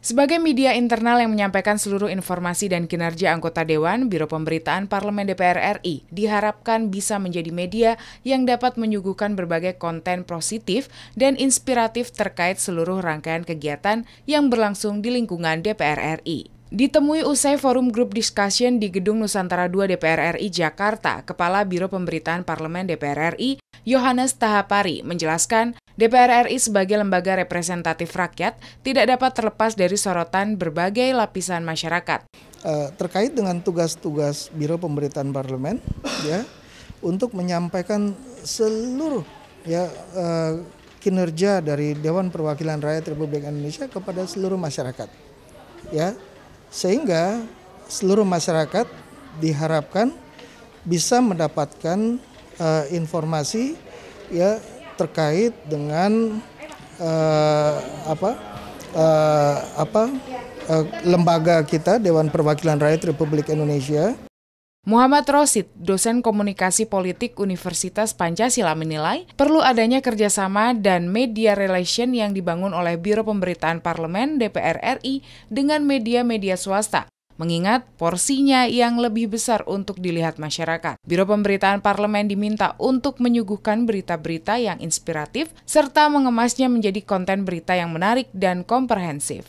Sebagai media internal yang menyampaikan seluruh informasi dan kinerja anggota Dewan, Biro Pemberitaan Parlemen DPR RI diharapkan bisa menjadi media yang dapat menyuguhkan berbagai konten positif dan inspiratif terkait seluruh rangkaian kegiatan yang berlangsung di lingkungan DPR RI. Ditemui usai forum grup discussion di Gedung Nusantara II DPR RI Jakarta, Kepala Biro Pemberitaan Parlemen DPR RI, Yohanes Tahapari, menjelaskan DPR RI sebagai lembaga representatif rakyat tidak dapat terlepas dari sorotan berbagai lapisan masyarakat. Eh, terkait dengan tugas-tugas Biro Pemberitaan Parlemen, ya, untuk menyampaikan seluruh ya eh, kinerja dari Dewan Perwakilan Rakyat Republik Indonesia kepada seluruh masyarakat, ya sehingga seluruh masyarakat diharapkan bisa mendapatkan uh, informasi ya terkait dengan uh, apa uh, apa uh, lembaga kita Dewan Perwakilan Rakyat Republik Indonesia Muhammad Rosid, dosen komunikasi politik Universitas Pancasila menilai perlu adanya kerjasama dan media relation yang dibangun oleh Biro Pemberitaan Parlemen DPR RI dengan media-media swasta mengingat porsinya yang lebih besar untuk dilihat masyarakat. Biro Pemberitaan Parlemen diminta untuk menyuguhkan berita-berita yang inspiratif serta mengemasnya menjadi konten berita yang menarik dan komprehensif.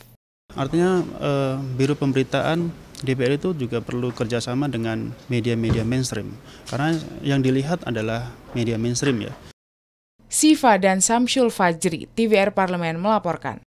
Artinya, eh, Biro Pemberitaan DPR itu juga perlu kerjasama dengan media-media mainstream karena yang dilihat adalah media mainstream ya. Siva dan Samsul Fajri, TVR Parlemen melaporkan.